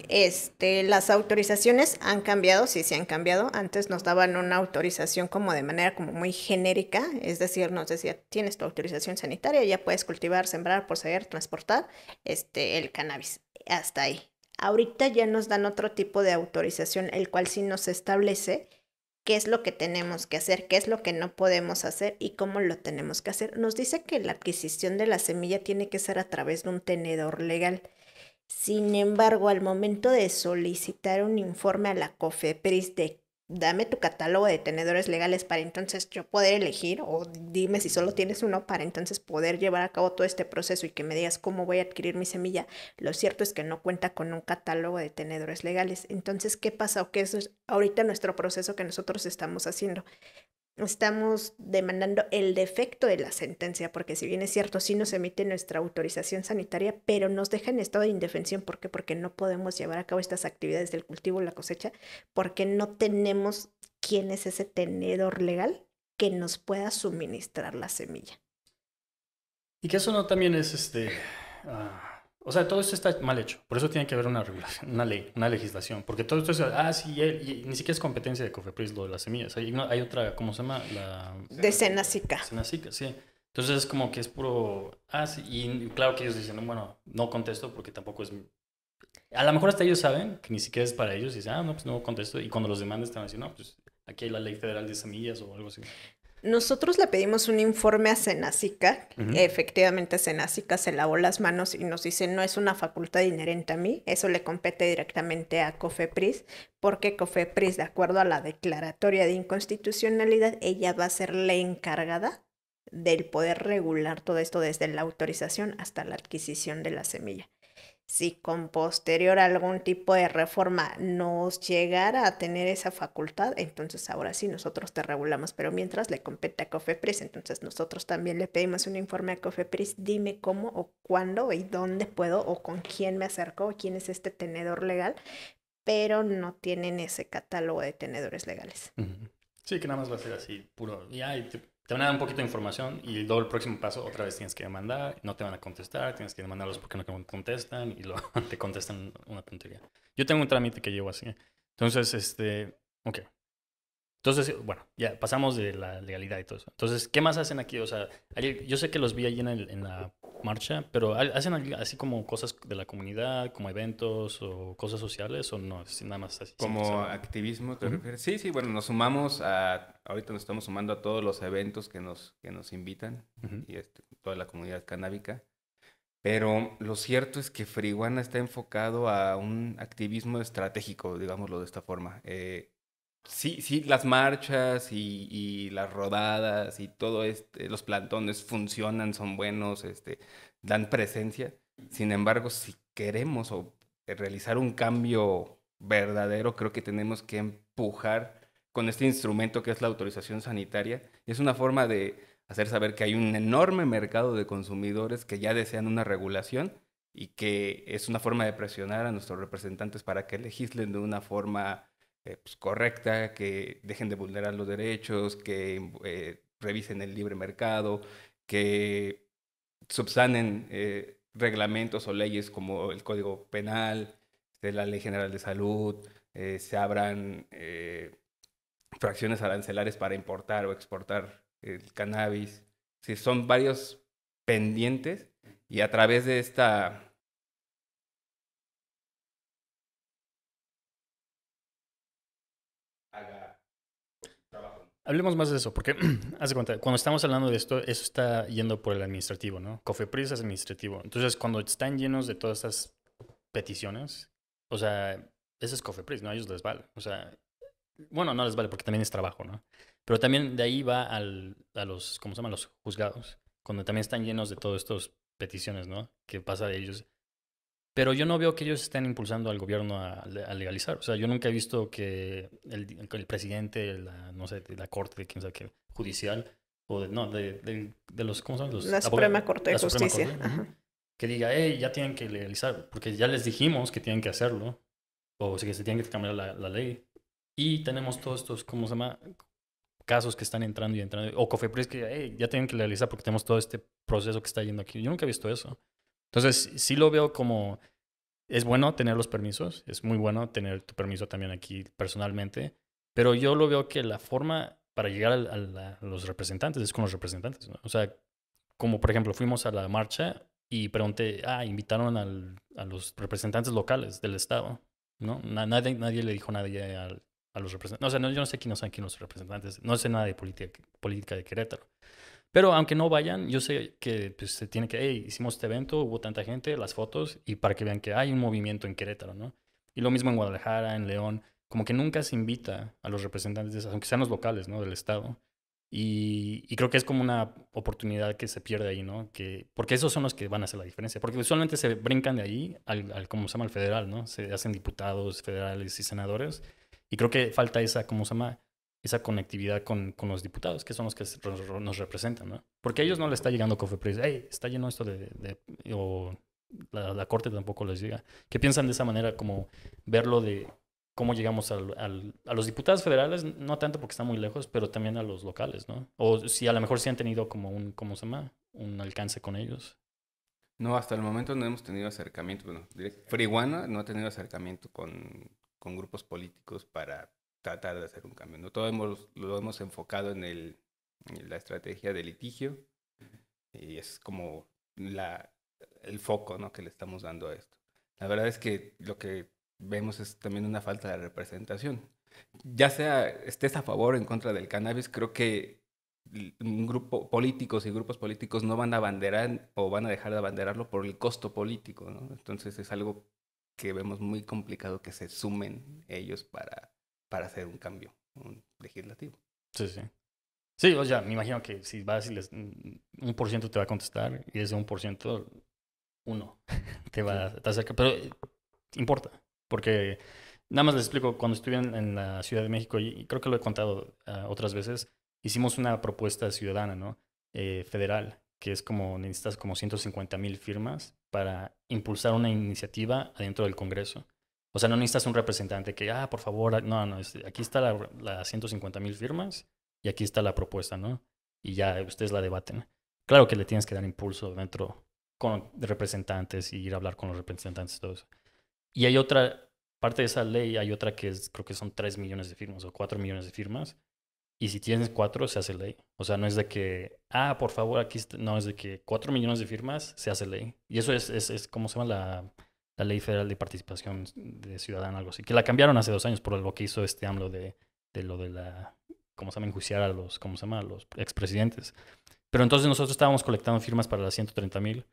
Este, las autorizaciones han cambiado, sí, se sí han cambiado. Antes nos daban una autorización como de manera como muy genérica, es decir, nos decía, tienes tu autorización sanitaria, ya puedes cultivar, sembrar, poseer, transportar este, el cannabis. Hasta ahí. Ahorita ya nos dan otro tipo de autorización, el cual sí nos establece qué es lo que tenemos que hacer, qué es lo que no podemos hacer y cómo lo tenemos que hacer. Nos dice que la adquisición de la semilla tiene que ser a través de un tenedor legal. Sin embargo, al momento de solicitar un informe a la COFEPRIS de dame tu catálogo de tenedores legales para entonces yo poder elegir o dime si solo tienes uno para entonces poder llevar a cabo todo este proceso y que me digas cómo voy a adquirir mi semilla. Lo cierto es que no cuenta con un catálogo de tenedores legales. Entonces, ¿qué pasa? O qué es ahorita nuestro proceso que nosotros estamos haciendo. Estamos demandando el defecto de la sentencia, porque si bien es cierto, sí nos emite nuestra autorización sanitaria, pero nos deja en estado de indefensión. ¿Por qué? Porque no podemos llevar a cabo estas actividades del cultivo la cosecha, porque no tenemos quién es ese tenedor legal que nos pueda suministrar la semilla. Y que eso no también es este. Ah, o sea, todo esto está mal hecho. Por eso tiene que haber una una ley, una legislación. Porque todo esto es, ah, sí, ni siquiera es competencia de Cofepris lo de las semillas. Hay, hay otra, ¿cómo se llama? La, de Senacica. Senacica, sí. Entonces es como que es puro, ah, sí. Y claro que ellos dicen, bueno, no contesto porque tampoco es... A lo mejor hasta ellos saben que ni siquiera es para ellos y dicen, ah, no, pues no contesto. Y cuando los demandan están diciendo, no, pues aquí hay la ley federal de semillas o algo así. Nosotros le pedimos un informe a Senacica, efectivamente Senacica se lavó las manos y nos dice no es una facultad inherente a mí, eso le compete directamente a COFEPRIS, porque COFEPRIS, de acuerdo a la declaratoria de inconstitucionalidad, ella va a ser la encargada del poder regular todo esto desde la autorización hasta la adquisición de la semilla si con posterior a algún tipo de reforma nos llegara a tener esa facultad, entonces ahora sí nosotros te regulamos, pero mientras le compete a COFEPRIS, entonces nosotros también le pedimos un informe a COFEPRIS, dime cómo o cuándo y dónde puedo o con quién me acerco, o quién es este tenedor legal, pero no tienen ese catálogo de tenedores legales. Sí, que nada más va a ser así, puro, te van a dar un poquito de información y luego el próximo paso otra vez tienes que demandar, no te van a contestar, tienes que demandarlos porque no contestan y luego *laughs* te contestan una tontería. Yo tengo un trámite que llevo así. Entonces, este, ok. Entonces, bueno, ya pasamos de la legalidad y todo eso. Entonces, ¿qué más hacen aquí? O sea, yo sé que los vi allí en, la marcha, pero ¿hacen así como cosas de la comunidad, como eventos o cosas sociales o no? Es nada más así. ¿Como activismo te Sí, sí, bueno, nos sumamos a ahorita nos estamos sumando a todos los eventos que nos, que nos invitan y este, toda la comunidad canábica. Pero lo cierto es que Frihuana está enfocado a un activismo estratégico, digámoslo de esta forma. Eh, sí, sí, las marchas y, las rodadas y todo este, los plantones funcionan, son buenos, este, dan presencia. Sin embargo, si queremos o realizar un cambio verdadero, creo que tenemos que empujar con este instrumento que es la autorización sanitaria. Es una forma de hacer saber que hay un enorme mercado de consumidores que ya desean una regulación y que es una forma de presionar a nuestros representantes para que legislen de una forma eh, pues, correcta, que dejen de vulnerar los derechos, que eh, revisen el libre mercado, que subsanen eh, reglamentos o leyes como el Código Penal, este, la Ley General de Salud, se abran fracciones arancelares para importar o exportar el cannabis. Sí, son varios pendientes y a través de esta Hablemos más de eso, porque *clears throat* hace cuenta, cuando estamos hablando de esto, eso está yendo por el administrativo, ¿no? Cofepris es administrativo. Entonces, cuando están llenos de todas estas peticiones, o sea, ese es Cofepris, ¿no? A ellos les vale. O sea, bueno, no les vale porque también es trabajo, ¿no? Pero también de ahí va al, a los, ¿cómo se llaman? Los juzgados, cuando también están llenos de todas estas peticiones, ¿no? Que pasa de ellos. Pero yo no veo que ellos estén impulsando al gobierno a, a legalizar. O sea, yo nunca he visto que el, el presidente, la, no sé, la corte, quién sabe qué, judicial, o de, no, de, de, los, ¿cómo se llaman? la Suprema Corte de Justicia. Que diga, hey, ya tienen que legalizar, porque ya les dijimos que tienen que hacerlo, o sea, que se tienen que cambiar la, la ley. Y tenemos todos estos, ¿cómo se llama? Casos que están entrando y entrando. O Cofepris que ya tienen que legalizar porque tenemos todo este proceso que está yendo aquí. Yo nunca he visto eso. Entonces, sí lo veo como... Es bueno tener los permisos, es muy bueno tener tu permiso también aquí personalmente, pero yo lo veo que la forma para llegar a, los representantes es con los representantes. ¿no? O sea, como por ejemplo fuimos a la marcha y pregunté, ah, invitaron a los representantes locales del Estado, ¿no? Nadie, nadie le dijo nadie al, a los representantes. O sea, no, yo no sé quiénes son aquí los representantes, no sé nada de política, política de Querétaro. Pero aunque no vayan, yo sé que pues, se tiene que, hey, hicimos este evento, hubo tanta gente, las fotos, y para que vean que hay un movimiento en Querétaro, ¿no? Y lo mismo en Guadalajara, en León, como que nunca se invita a los representantes, de esas, aunque sean los locales, ¿no? Del Estado. Y, creo que es como una oportunidad que se pierde ahí, ¿no? Que, porque esos son los que van a hacer la diferencia. Porque usualmente se brincan de ahí al, como se llama, el federal, ¿no? Se hacen diputados federales y senadores y creo que falta esa, ¿cómo se llama? Esa conectividad con, los diputados, que son los que nos representan, ¿no? Porque a ellos no les está llegando Cofepris, hey, está lleno esto de... o la, corte tampoco les llega. ¿Qué piensan de esa manera, como verlo de cómo llegamos a los diputados federales? No tanto porque están muy lejos, pero también a los locales, ¿no? O si a lo mejor sí han tenido como un, ¿cómo se llama? Un alcance con ellos. No, hasta el momento no hemos tenido acercamiento. Bueno, Friguana no ha tenido acercamiento con con grupos políticos para tratar de hacer un cambio. ¿no? Todo lo hemos enfocado en, el, la estrategia de litigio y es como la, el foco ¿no? que le estamos dando a esto. La verdad es que lo que vemos es también una falta de representación. Ya sea estés a favor o en contra del cannabis, creo que un grupo políticos y grupos políticos no van a abanderar o van a dejar de abanderarlo por el costo político, ¿no? Entonces es algo que vemos muy complicado que se sumen ellos para, para hacer un cambio legislativo. Sí, sí. Sí, o sea, me imagino que si vas y les, mm, un por ciento te va a contestar y ese un por ciento, uno *laughs* te va a acercar. Pero eh, importa, porque nada más les explico, cuando estuve en, la Ciudad de México, y creo que lo he contado ah, otras veces, hicimos una propuesta ciudadana, ¿no? Eh, federal, que es como, necesitas como 150 mil firmas para impulsar una iniciativa adentro del Congreso. O sea, no necesitas un representante que, ah, por favor, ah, no, no, este, aquí está la, la 150 mil firmas y aquí está la propuesta, ¿no? Y ya ustedes la debaten. Claro que le tienes que dar impulso dentro con representantes y ir a hablar con los representantes y todo eso. Y hay otra parte de esa ley, hay otra que es, creo que son 3 millones de firmas o 4 millones de firmas, y si tienes cuatro, se hace ley. O sea, no es de que, ah, por favor, aquí No, es de que cuatro millones de firmas se hace ley. Y eso es, es, es ¿cómo se llama? La, la Ley Federal de Participación de Ciudadana, algo así. Que la cambiaron hace dos años por lo que hizo este AMLO de, de lo de la, ¿cómo se llama? Enjuiciar a los, ¿cómo se llama? A los expresidentes. Pero entonces nosotros estábamos colectando firmas para las 130 mil.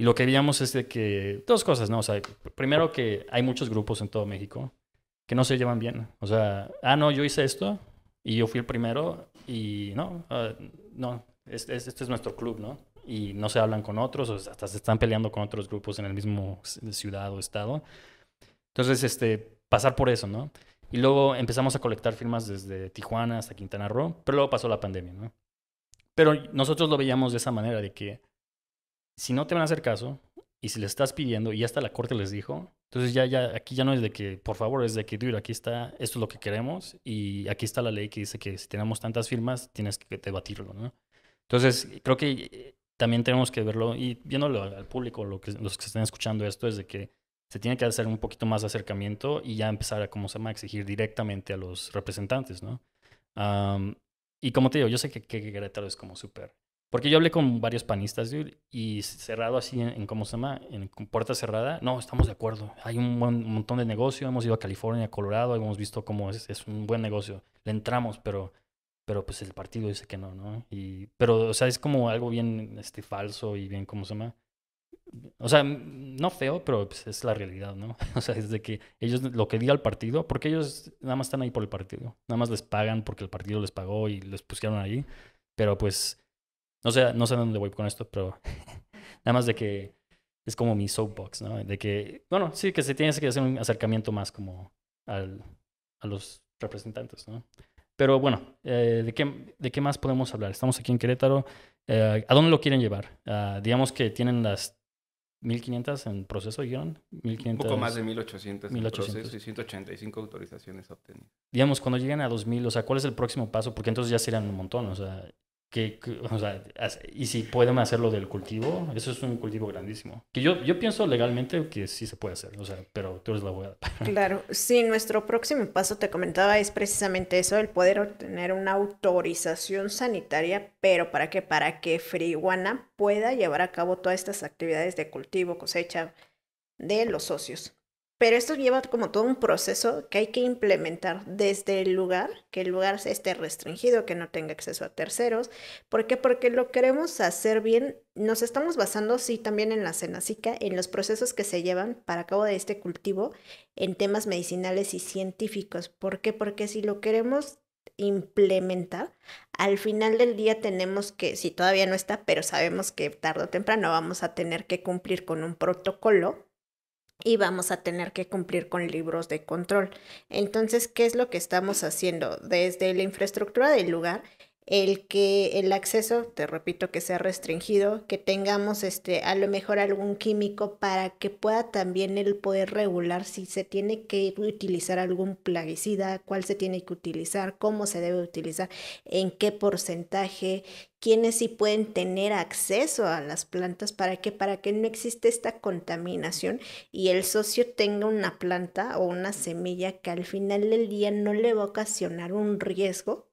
Y lo que veíamos es de que, dos cosas, ¿no? O sea, primero que hay muchos grupos en todo México que no se llevan bien. O sea, ah, no, yo hice esto, y yo fui el primero y no, ah, no, este es nuestro club, ¿no? Y no se hablan con otros, o hasta se están peleando con otros grupos en el mismo ciudad o estado. Entonces, este, pasar por eso, ¿no? Y luego empezamos a colectar firmas desde Tijuana hasta Quintana Roo, pero luego pasó la pandemia, ¿no? Pero nosotros lo veíamos de esa manera, de que si no te van a hacer caso, y si le estás pidiendo, y hasta la corte les dijo, entonces ya, ya, aquí ya no es de que, por favor, es de que, dude, aquí está, esto es lo que queremos, y aquí está la ley que dice que si tenemos tantas firmas, tienes que debatirlo, ¿no? Entonces, creo que también tenemos que verlo, y viéndolo al público, lo que, los que están escuchando esto, es de que se tiene que hacer un poquito más de acercamiento y ya empezar a, como se llama, exigir directamente a los representantes, ¿no? y como te digo, yo sé que, Greta es como súper porque yo hablé con varios panistas, y cerrado así en, ¿cómo se llama? En puerta cerrada, no, estamos de acuerdo. Hay un, montón de negocio, hemos ido a California, a Colorado, hemos visto cómo es, es un buen negocio. Le entramos, pero, pero pues el partido dice que no, ¿no? Y, pero, o sea, es como algo bien este, falso y bien, ¿cómo se llama? O sea, no feo, pero pues, es la realidad, ¿no? *laughs* O sea, es de que ellos lo que diga el partido, porque ellos nada más están ahí por el partido, nada más les pagan porque el partido les pagó y les pusieron ahí, pero pues no sé, no sé dónde voy con esto, pero nada más de que es como mi soapbox, ¿no? De que, bueno, sí, que se tiene que hacer un acercamiento más como al, a los representantes, ¿no? Pero bueno, eh, ¿de, qué, ¿de qué más podemos hablar? Estamos aquí en Querétaro. Eh, ¿A dónde lo quieren llevar? Ah, digamos que tienen las 1500 en proceso dijeron. un poco más de 1800, 1800. y 185 autorizaciones obtenidas. Digamos, cuando lleguen a 2000, o sea, ¿cuál es el próximo paso? Porque entonces ya serían un montón, o sea, que, o sea, y si pueden hacerlo del cultivo, eso es un cultivo grandísimo. Que yo, yo pienso legalmente que sí se puede hacer, o sea, pero tú eres la abogada. *laughs* Claro, sí, nuestro próximo paso, te comentaba, es precisamente eso, el poder obtener una autorización sanitaria, pero ¿para qué? Para que Frihuana pueda llevar a cabo todas estas actividades de cultivo, cosecha de los socios. Pero esto lleva como todo un proceso que hay que implementar desde el lugar, que el lugar esté restringido, que no tenga acceso a terceros. ¿Por qué? Porque lo queremos hacer bien. Nos estamos basando, sí, también en la cenacica, en los procesos que se llevan para cabo de este cultivo en temas medicinales y científicos. ¿Por qué? Porque si lo queremos implementar, al final del día tenemos que, si todavía no está, pero sabemos que tarde o temprano vamos a tener que cumplir con un protocolo y vamos a tener que cumplir con libros de control. Entonces, ¿qué es lo que estamos haciendo? Desde la infraestructura del lugar el que el acceso, te repito, que sea restringido, que tengamos este, a lo mejor algún químico para que pueda también el poder regular si se tiene que utilizar algún plaguicida, cuál se tiene que utilizar, cómo se debe utilizar, en qué porcentaje, quiénes sí pueden tener acceso a las plantas para que para que no existe esta contaminación y el socio tenga una planta o una semilla que al final del día no le va a ocasionar un riesgo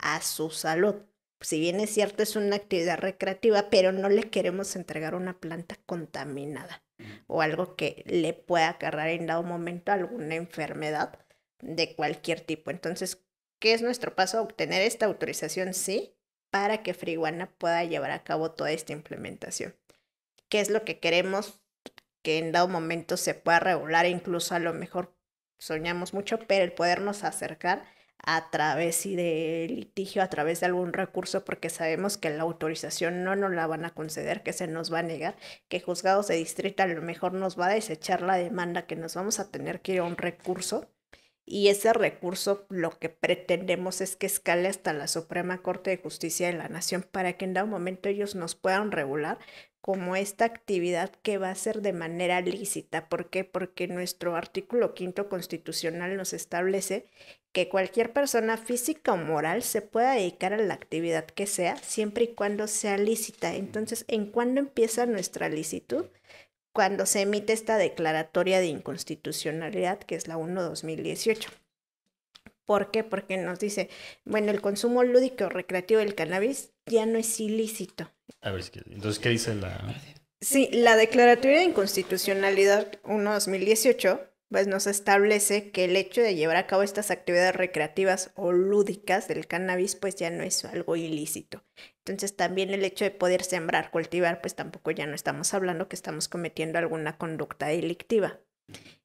a su salud. Si bien es cierto, es una actividad recreativa, pero no le queremos entregar una planta contaminada o algo que le pueda agarrar en dado momento alguna enfermedad de cualquier tipo. Entonces, ¿qué es nuestro paso? Obtener esta autorización, sí, para que Friguana pueda llevar a cabo toda esta implementación. ¿Qué es lo que queremos? Que en dado momento se pueda regular, incluso a lo mejor soñamos mucho, pero el podernos acercar a través de litigio, a través de algún recurso, porque sabemos que la autorización no nos la van a conceder, que se nos va a negar, que juzgados de distrito a lo mejor nos va a desechar la demanda, que nos vamos a tener que ir a un recurso y ese recurso lo que pretendemos es que escale hasta la Suprema Corte de Justicia de la Nación para que en dado momento ellos nos puedan regular como esta actividad que va a ser de manera lícita. ¿Por qué? Porque nuestro artículo quinto constitucional nos establece que cualquier persona física o moral se pueda dedicar a la actividad que sea siempre y cuando sea lícita. Entonces, ¿en cuándo empieza nuestra licitud? cuando se emite esta declaratoria de inconstitucionalidad, que es la 1-2018. ¿Por qué? Porque nos dice, bueno, el consumo lúdico o recreativo del cannabis ya no es ilícito. A ver, entonces, ¿qué dice la...? Sí, la declaratoria de inconstitucionalidad 1-2018 pues nos establece que el hecho de llevar a cabo estas actividades recreativas o lúdicas del cannabis pues ya no es algo ilícito. Entonces también el hecho de poder sembrar, cultivar, pues tampoco ya no estamos hablando que estamos cometiendo alguna conducta delictiva.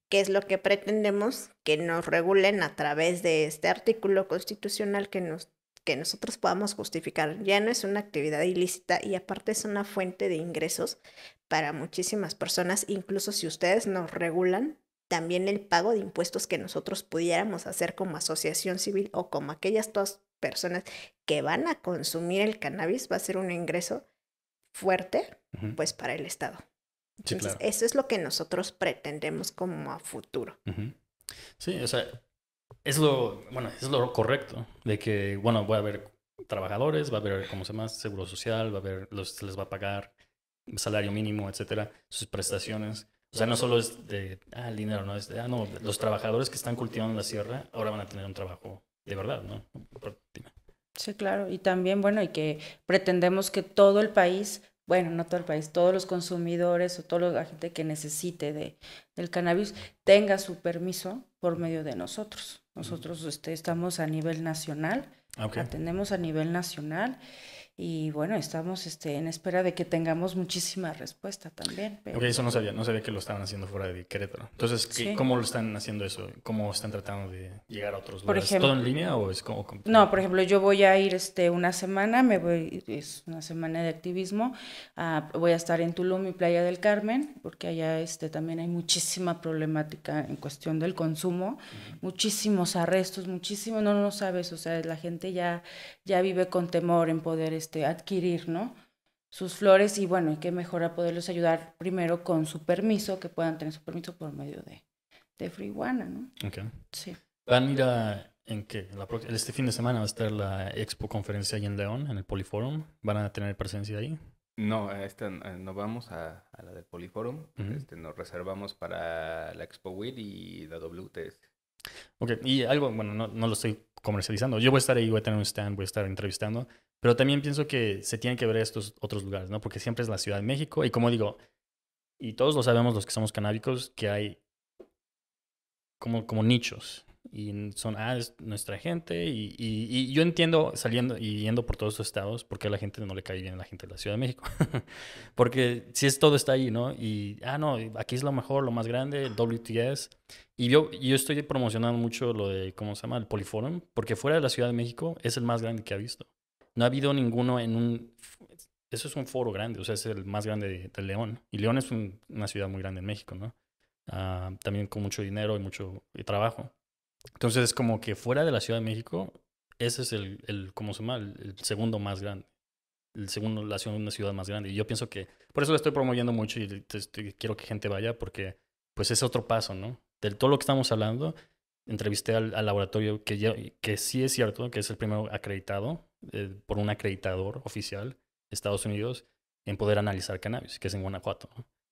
que es lo que pretendemos que nos regulen a través de este artículo constitucional que nos que nosotros podamos justificar. Ya no es una actividad ilícita y aparte es una fuente de ingresos para muchísimas personas, incluso si ustedes nos regulan, también el pago de impuestos que nosotros pudiéramos hacer como asociación civil o como aquellas dos personas que van a consumir el cannabis va a ser un ingreso fuerte, pues para el Estado. Entonces, eso es lo que nosotros pretendemos como a futuro. Sí, o sea, es lo, bueno, es lo correcto, de que, bueno, va a haber trabajadores, va a haber, ¿cómo se llama? Seguro social, va a haber, los, se les va a pagar salario mínimo, etcétera, sus prestaciones. O sea, no solo es de, ah, el dinero, no, es de, ah, no, los trabajadores que están cultivando la sierra ahora van a tener un trabajo de verdad, ¿no? Sí, claro, y también, bueno, y que pretendemos que todo el país, bueno, no todo el país, todos los consumidores o toda la gente que necesite de, del cannabis tenga su permiso por medio de nosotros. Nosotros mm. este, estamos a nivel nacional, ah, atendemos a nivel nacional y bueno, estamos este, en espera de que tengamos muchísima respuesta también. Pero... eso no sabía, no sabía que lo estaban haciendo fuera de Querétaro. Entonces, ¿cómo lo están haciendo eso? ¿Cómo están tratando de llegar a otros lugares? ¿Todo en línea o es como...? No, por ejemplo, yo voy a ir este, una semana, me voy, es una semana de activismo, ah, voy a estar en Tulum y Playa del Carmen, porque allá este, también hay muchísima problemática en cuestión del consumo, muchísimos arrestos, muchísimos, no, no sabes, o sea, la gente ya, ya vive con temor en poderes este, adquirir, ¿no? Sus flores y bueno, y qué mejor a poderlos ayudar primero con su permiso, que puedan tener su permiso por medio de, de Frihuana, ¿no? ¿Van a ir a, en qué? este fin de semana va a estar la expo conferencia ahí en León, en el Poliforum. ¿Van a tener presencia ahí? No, a eh, no vamos a, la del Poliforum. este, nos reservamos para la Expo WIT y la WTS. Ok, y algo, bueno, no, no, lo estoy comercializando. Yo voy a estar ahí, voy a tener un stand, voy a estar entrevistando, pero también pienso que se tienen que ver estos otros lugares, ¿no? Porque siempre es la Ciudad de México y como digo, y todos lo sabemos los que somos canábicos, que hay como, como nichos y son, ah, es nuestra gente. Y, y, yo entiendo saliendo y yendo por todos esos estados porque a la gente no le cae bien a la gente de la Ciudad de México. *laughs* porque si es todo está ahí, ¿no? Y, ah, no, aquí es lo mejor, lo más grande, WTS. Y yo, yo estoy promocionando mucho lo de, ¿cómo se llama? El Poliforum, porque fuera de la Ciudad de México es el más grande que ha visto. No ha habido ninguno en un... Eso es un foro grande, o sea, es el más grande de, León. Y León es una ciudad muy grande en México, ¿no? Ah, también con mucho dinero y mucho trabajo. Entonces, es como que fuera de la Ciudad de México, ese es el, el ¿cómo se llama? El, segundo más grande. El segundo, la ciudad, ciudad más grande. Y yo pienso que, por eso lo estoy promoviendo mucho y quiero que gente vaya porque, pues, es otro paso, ¿no? De todo lo que estamos hablando, entrevisté al, laboratorio que, que sí es cierto, que es el primero acreditado eh, por un acreditador oficial de Estados Unidos en poder analizar cannabis, que es en Guanajuato,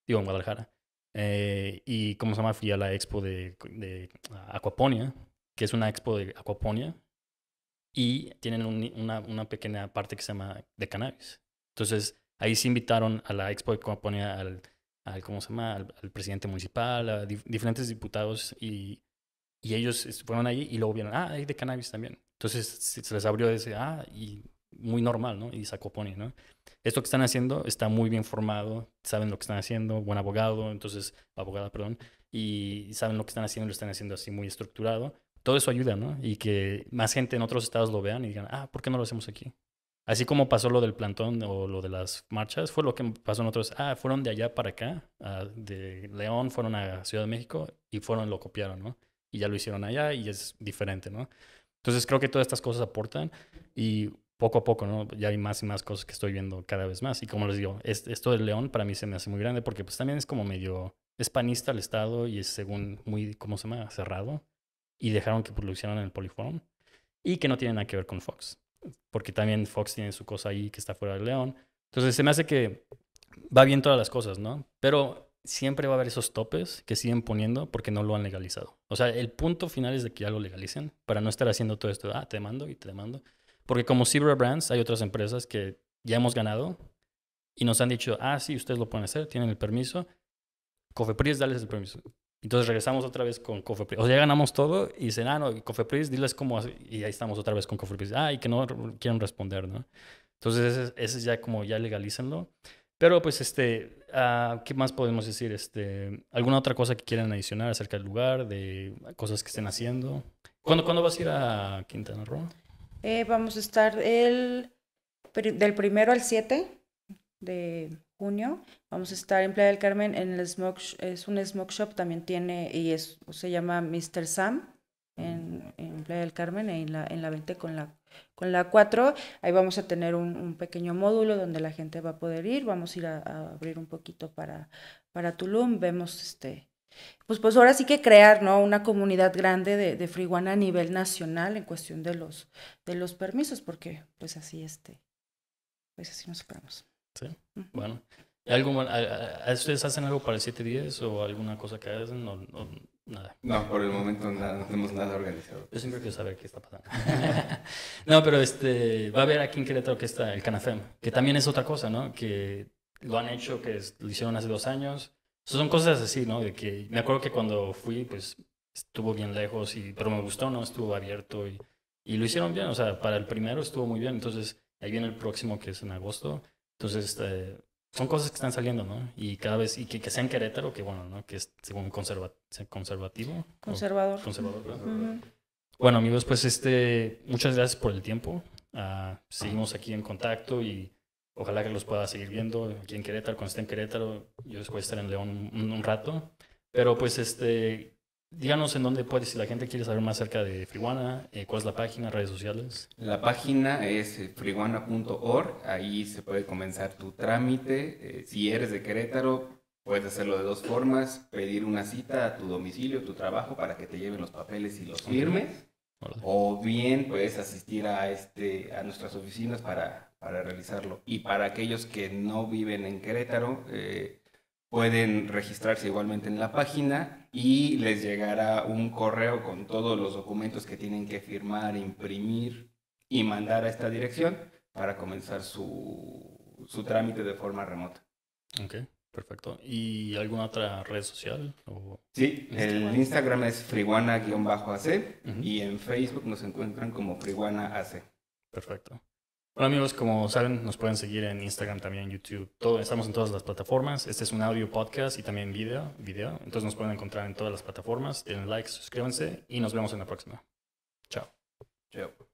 digo, en Guadalajara. Eh, y cómo se llama, fui a la expo de, de Aquaponia, que es una expo de Aquaponia, y tienen una, una, pequeña parte que se llama de cannabis. Entonces, ahí se invitaron a la expo de Aquaponia al, al ¿cómo se llama?, al, presidente municipal, a diferentes diputados, y, y ellos fueron ahí y luego vieron, ah, hay de cannabis también. Entonces, se les abrió ese, ah, y muy normal, ¿no? Y Sacoponi, ¿no? Esto que están haciendo está muy bien formado, saben lo que están haciendo, buen abogado, entonces, abogada, perdón, y saben lo que están haciendo, lo están haciendo así muy estructurado. Todo eso ayuda, ¿no? Y que más gente en otros estados lo vean y digan, ah, ¿por qué no lo hacemos aquí? Así como pasó lo del plantón o lo de las marchas, fue lo que pasó en otros. Ah, fueron de allá para acá, de León, fueron a Ciudad de México y fueron, lo copiaron, ¿no? Y ya lo hicieron allá y es diferente, ¿no? Entonces creo que todas estas cosas aportan y poco a poco, ¿no? Ya hay más y más cosas que estoy viendo cada vez más. Y como les digo, esto del León para mí se me hace muy grande porque pues también es como medio espanista el Estado y es según muy, ¿cómo se llama? Cerrado. Y dejaron que producieran pues, en el Poliform. y que no tiene nada que ver con Fox. Porque también Fox tiene su cosa ahí que está fuera del León. Entonces se me hace que va bien todas las cosas, ¿no? Pero siempre va a haber esos topes que siguen poniendo porque no lo han legalizado. O sea, el punto final es de que ya lo legalicen para no estar haciendo todo esto, ah, te mando y te mando. Porque como Zebra Brands hay otras empresas que ya hemos ganado y nos han dicho, ah, sí, ustedes lo pueden hacer, tienen el permiso. Cofepris, dales el permiso. Entonces regresamos otra vez con Cofepris. O sea, ya ganamos todo y dicen, ah, no, Cofepris, diles cómo Y ahí estamos otra vez con Cofepris. Ah, y que no quieren responder, ¿no? Entonces ese, es ya como, ya legalícenlo. Pero pues, este, ah, ¿qué más podemos decir? Este, ¿Alguna otra cosa que quieran adicionar acerca del lugar, de cosas que estén haciendo? ¿Cuándo, ¿cuándo vas a ir a Quintana Roo? Eh, vamos a estar el, del primero al 7 de junio. Vamos a estar en Playa del Carmen en el smoke, es un smoke shop, también tiene, y es, se llama Mr. Sam en, en Playa del Carmen, en la, en la 20 con la, con la 4. Ahí vamos a tener un, pequeño módulo donde la gente va a poder ir. Vamos a ir a, a abrir un poquito para, para Tulum. Vemos este pues, pues ahora sí que crear una comunidad grande de, de a nivel nacional en cuestión de los, de los permisos, porque pues así, este, pues así nos esperamos. Sí, bueno. ¿Algo, ¿Ustedes hacen algo para el 710 o alguna cosa que hacen? O, nada. No, por el momento no tenemos nada organizado. Yo siempre quiero saber qué está pasando. *laughs* no, pero este, va a haber aquí en Querétaro que está el Canafem, que también es otra cosa, ¿no? Que lo han hecho, que lo hicieron hace dos años son cosas así, ¿no? De que me acuerdo que cuando fui, pues estuvo bien lejos, y, pero me gustó, ¿no? Estuvo abierto y, y lo hicieron bien, o sea, para el primero estuvo muy bien, entonces ahí viene el próximo que es en agosto, entonces este, son cosas que están saliendo, ¿no? Y cada vez, y que, sea en Querétaro, que bueno, ¿no? Que es según conserva, conservativo. Conservador. Conservador, Bueno, amigos, pues este, muchas gracias por el tiempo. Ah, seguimos aquí en contacto y Ojalá que los pueda seguir viendo aquí en Querétaro, cuando esté en Querétaro, yo después estar en León un, rato. Pero pues este, Díganos en dónde puedes, si la gente quiere saber más acerca de Friwana, eh, cuál es la página, redes sociales. La página es eh, friwana.org, ahí se puede comenzar tu trámite. Eh, si eres de Querétaro, puedes hacerlo de dos formas, pedir una cita a tu domicilio, tu trabajo, para que te lleven los papeles y los firmes. O bien puedes asistir a, este, a nuestras oficinas para para realizarlo. Y para aquellos que no viven en Querétaro, eh, pueden registrarse igualmente en la página y les llegará un correo con todos los documentos que tienen que firmar, imprimir y mandar a esta dirección para comenzar su, su trámite de forma remota. Ok, perfecto. ¿Y alguna otra red social? sí, este el Instagram es friguana-ac y en Facebook nos encuentran como friguana-ac. Perfecto. Hola amigos, como saben, nos pueden seguir en Instagram, también en YouTube. estamos en todas las plataformas. Este es un audio podcast y también video, video. Entonces nos pueden encontrar en todas las plataformas. Den like, suscríbanse y nos vemos en la próxima. Chao. Chao.